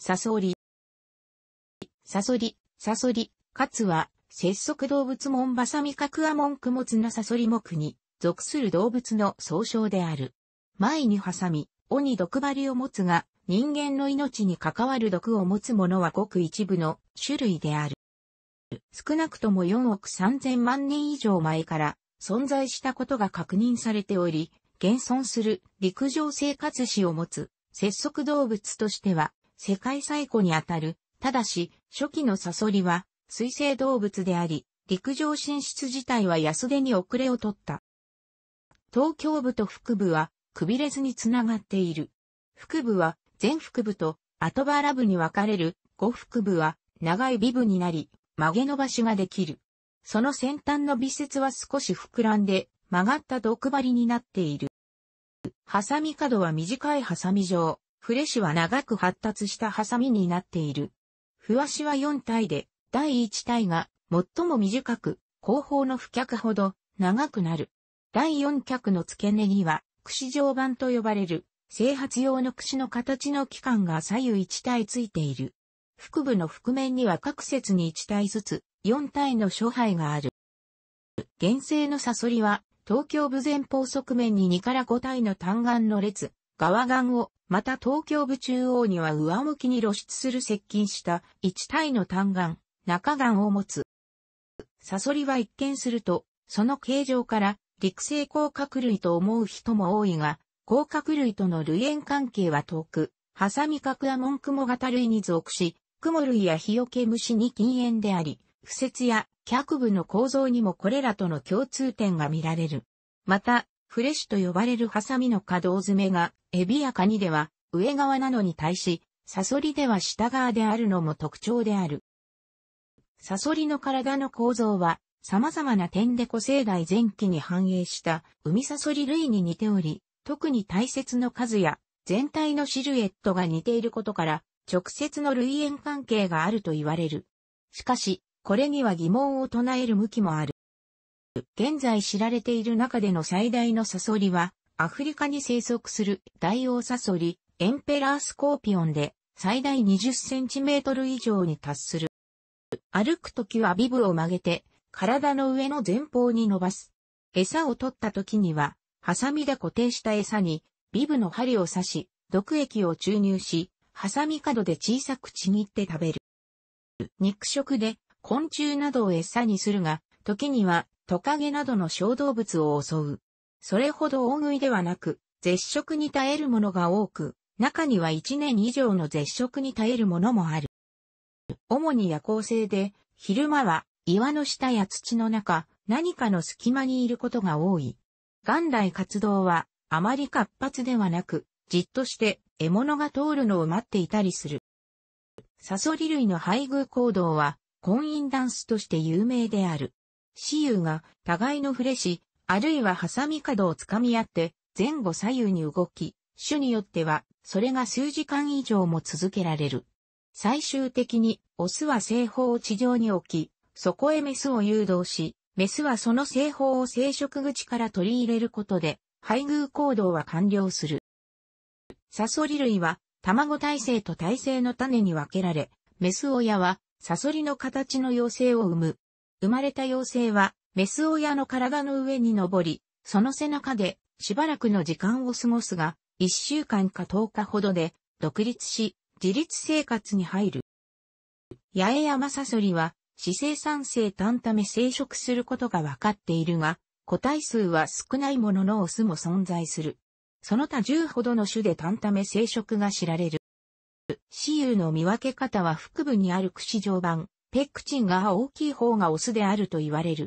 サソリ。サソリ、サソリ、かつは、節足動物門バサミカクアモンクモツナサソリ目に、属する動物の総称である。前に挟み、尾に毒針を持つが、人間の命に関わる毒を持つものはごく一部の種類である。少なくとも4億3000万年以上前から存在したことが確認されており、現存する陸上生活史を持つ節足動物としては世界最古にあたる。ただし、初期のサソリは、水生動物であり、陸上進出自体は安手に遅れを取った。東京部と腹部は、くびれずにつながっている。腹部は、前腹部と後腹部に分かれる、後腹部は、長い尾部になり、曲げ伸ばしができる。その先端の微節は少し膨らんで、曲がった毒針になっている。ハサミ角は短いハサミ状。フレシは長く発達したハサミになっている。フワシは4体で、第1体が最も短く、後方の不脚ほど長くなる。第4脚の付け根には、串状板と呼ばれる、整髪用の串の形の器官が左右1体ついている。腹部の覆面には各節に1体ずつ、4体の諸肺がある。原生のサソリは、東京部前方側面に2から5体の単眼の列、側眼をまた東京部中央には上向きに露出する接近した一体の単眼、中眼を持つ。サソリは一見すると、その形状から陸生甲殻類と思う人も多いが、甲殻類との類縁関係は遠く、ハサミ角やモンクモ型類に属し、クモ類や日よけ虫に禁煙であり、不節や脚部の構造にもこれらとの共通点が見られる。また、フレッシュと呼ばれるハサミの可動詰めがエビやカニでは上側なのに対し、サソリでは下側であるのも特徴である。サソリの体の構造は様々な点で古生代前期に反映した海サソリ類に似ており、特に大切の数や全体のシルエットが似ていることから直接の類縁関係があると言われる。しかし、これには疑問を唱える向きもある。現在知られている中での最大のサソリは、アフリカに生息する大王サソリ、エンペラースコーピオンで、最大20センチメートル以上に達する。歩くときはビブを曲げて、体の上の前方に伸ばす。餌を取ったときには、ハサミで固定した餌に、ビブの針を刺し、毒液を注入し、ハサミ角で小さくちぎって食べる。肉食で昆虫などを餌にするが、時にはトカゲなどの小動物を襲う。それほど大食いではなく、絶食に耐えるものが多く、中には1年以上の絶食に耐えるものもある。主に夜行性で、昼間は岩の下や土の中、何かの隙間にいることが多い。元来活動はあまり活発ではなく、じっとして獲物が通るのを待っていたりする。サソリ類の配偶行動は婚姻ダンスとして有名である。雌雄が互いの触れし、あるいはハサミ角を掴み合って前後左右に動き、種によってはそれが数時間以上も続けられる。最終的にオスは製法を地上に置き、そこへメスを誘導し、メスはその製法を生殖口から取り入れることで、配偶行動は完了する。サソリ類は、卵耐性と耐性の種に分けられ、メス親は、サソリの形の妖精を産む。生まれた妖精は、メス親の体の上に登り、その背中でしばらくの時間を過ごすが、一週間か10日ほどで独立し、自立生活に入る。八重山サソリは、死生産性単ため生殖することが分かっているが、個体数は少ないもののオスも存在する。その他10ほどの種で単ため生殖が知られる。死雄の見分け方は腹部にある串状板、ペクチンが大きい方がオスであると言われる。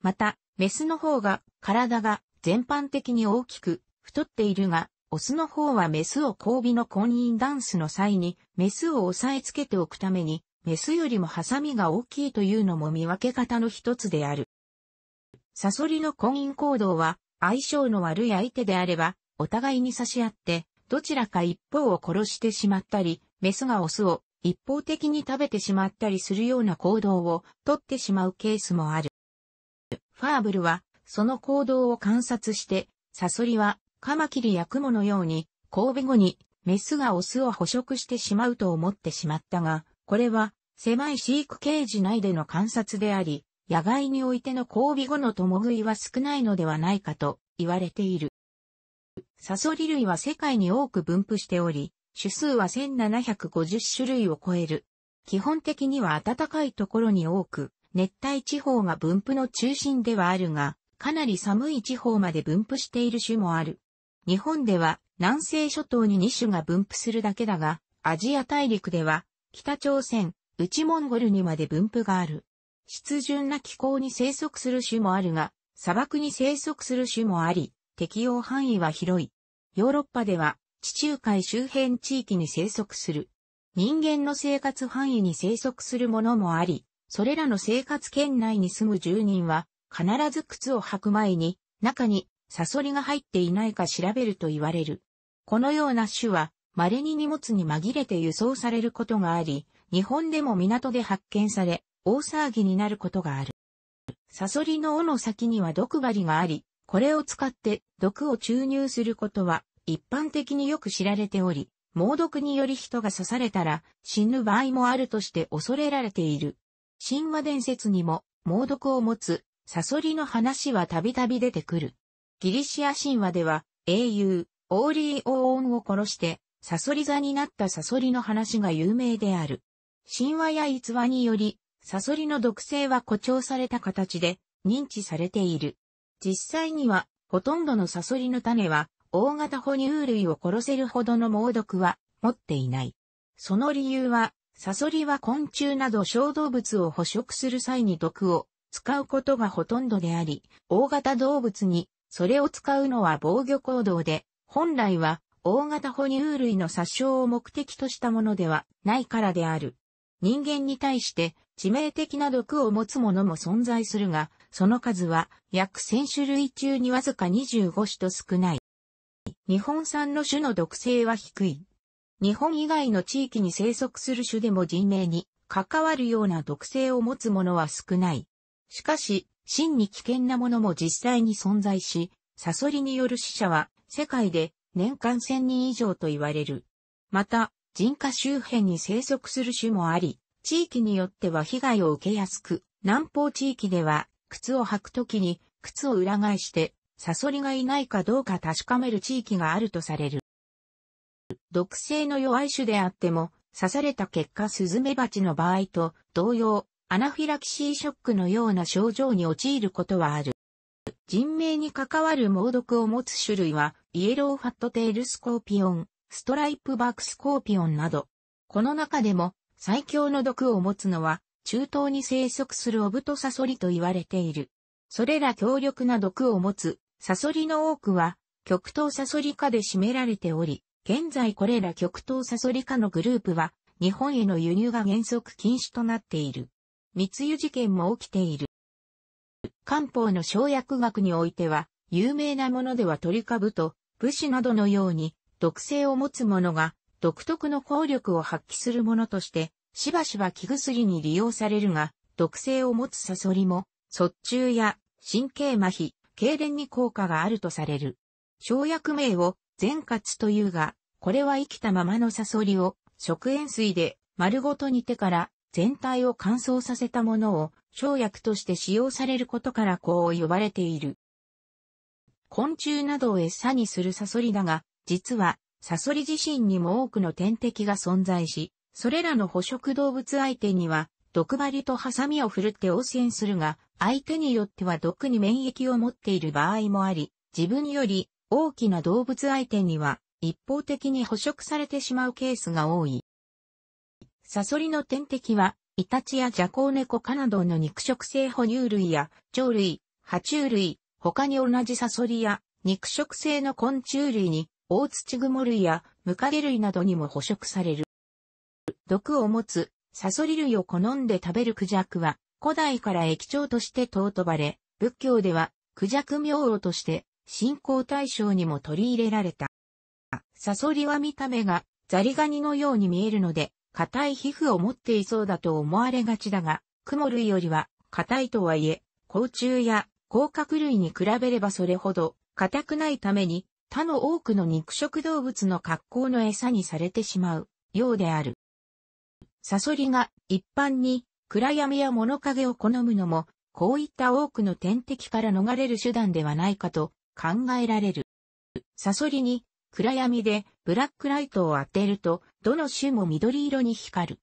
また、メスの方が体が全般的に大きく太っているが、オスの方はメスを交尾の婚姻ダンスの際にメスを押さえつけておくために、メスよりもハサミが大きいというのも見分け方の一つである。サソリの婚姻行動は相性の悪い相手であれば、お互いに差し合って、どちらか一方を殺してしまったり、メスがオスを一方的に食べてしまったりするような行動をとってしまうケースもある。ファーブルは、その行動を観察して、サソリは、カマキリやクモのように、交尾後に、メスがオスを捕食してしまうと思ってしまったが、これは、狭い飼育ケージ内での観察であり、野外においての交尾後の共食いは少ないのではないかと言われている。サソリ類は世界に多く分布しており、種数は1750種類を超える。基本的には暖かいところに多く、熱帯地方が分布の中心ではあるが、かなり寒い地方まで分布している種もある。日本では南西諸島に2種が分布するだけだが、アジア大陸では北朝鮮、内モンゴルにまで分布がある。湿潤な気候に生息する種もあるが、砂漠に生息する種もあり、適用範囲は広い。ヨーロッパでは地中海周辺地域に生息する。人間の生活範囲に生息するものもあり、それらの生活圏内に住む住人は、必ず靴を履く前に、中にサソリが入っていないか調べると言われる。このような種は、稀に荷物に紛れて輸送されることがあり、日本でも港で発見され、大騒ぎになることがある。サソリの尾の先には毒針があり、これを使って毒を注入することは一般的によく知られており、猛毒により人が刺されたら死ぬ場合もあるとして恐れられている。神話伝説にも猛毒を持つサソリの話はたびたび出てくる。ギリシア神話では英雄、オーリー・オーオンを殺してサソリ座になったサソリの話が有名である。神話や逸話により、サソリの毒性は誇張された形で認知されている。実際には、ほとんどのサソリの種は、大型哺乳類を殺せるほどの猛毒は持っていない。その理由は、サソリは昆虫など小動物を捕食する際に毒を使うことがほとんどであり、大型動物にそれを使うのは防御行動で、本来は大型哺乳類の殺傷を目的としたものではないからである。人間に対して致命的な毒を持つものも存在するが、その数は約1000種類中にわずか25種と少ない。日本産の種の毒性は低い。日本以外の地域に生息する種でも人命に関わるような毒性を持つものは少ない。しかし、真に危険なものも実際に存在し、サソリによる死者は世界で年間1000人以上と言われる。また、人家周辺に生息する種もあり、地域によっては被害を受けやすく、南方地域では靴を履くときに靴を裏返してサソリがいないかどうか確かめる地域があるとされる。毒性の弱い種であっても、刺された結果スズメバチの場合と同様、アナフィラキシーショックのような症状に陥ることはある。人命に関わる猛毒を持つ種類は、イエローファットテールスコーピオン、ストライプバックスコーピオンなど、この中でも最強の毒を持つのは、中東に生息するオブトサソリと言われている。それら強力な毒を持つサソリの多くは、極東サソリ科で占められており、現在これら極東サソリ科のグループは、日本への輸入が原則禁止となっている。密輸事件も起きている。漢方の生薬学においては、有名なものではトリカブと、武士などのように、毒性を持つものが、独特の効力を発揮するものとして、しばしば気薬に利用されるが、毒性を持つサソリも、卒中や神経麻痺、痙攣に効果があるとされる。生薬名を全活というが、これは生きたままのサソリを食塩水で丸ごと煮てから全体を乾燥させたものを生薬として使用されることからこう呼ばれている。昆虫などを餌にするサソリだが、実はサソリ自身にも多くの天敵が存在し、それらの捕食動物相手には毒針とハサミを振るって汚染するが、相手によっては毒に免疫を持っている場合もあり、自分より大きな動物相手には一方的に捕食されてしまうケースが多い。サソリの天敵は、イタチやジャコウネコ科などの肉食性哺乳類や鳥類、爬虫類、他に同じサソリや肉食性の昆虫類に、オオツチグモ類やムカゲ類などにも捕食される。毒を持つサソリ類を好んで食べるクジャクは古代から液腸として尊ばれ、仏教ではクジャク明王として信仰対象にも取り入れられた。サソリは見た目がザリガニのように見えるので、硬い皮膚を持っていそうだと思われがちだが、クモ類よりは硬いとはいえ、甲虫や甲殻類に比べればそれほど硬くないために、他の多くの肉食動物の格好の餌にされてしまうようである。サソリが一般に暗闇や物陰を好むのも、こういった多くの天敵から逃れる手段ではないかと考えられる。サソリに暗闇でブラックライトを当てると、どの種も緑色に光る。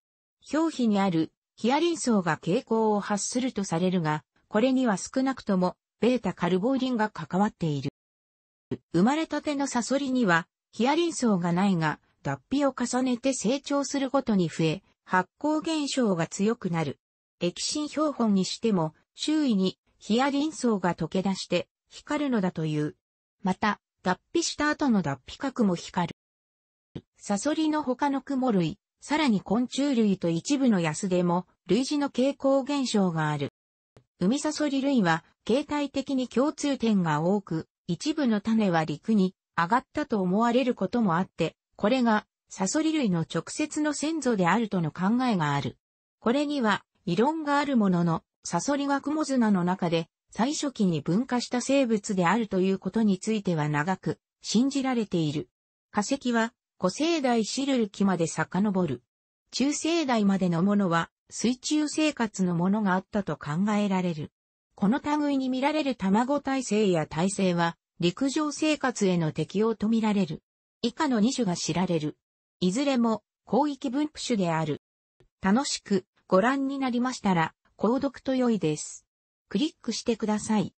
表皮にあるヒアリン層が蛍光を発するとされるが、これには少なくともベータカルボリンが関わっている。生まれたてのサソリにはヒアリン層がないが、脱皮を重ねて成長するごとに増え、発光現象が強くなる。液心標本にしても、周囲にヒアリン層が溶け出して、光るのだという。また、脱皮した後の脱皮核も光る。サソリの他の雲類、さらに昆虫類と一部のヤスでも、類似の傾向現象がある。海サソリ類は、形態的に共通点が多く、一部の種は陸に上がったと思われることもあって、これがサソリ類の直接の先祖であるとの考えがある。これには異論があるものの、サソリが雲砂の中で最初期に分化した生物であるということについては長く信じられている。化石は古生代シルル期まで遡る。中生代までのものは水中生活のものがあったと考えられる。この類に見られる卵体制や体制は陸上生活への適応と見られる。以下の2種が知られる。いずれも広域分布種である。楽しくご覧になりましたら、購読と良いです。クリックしてください。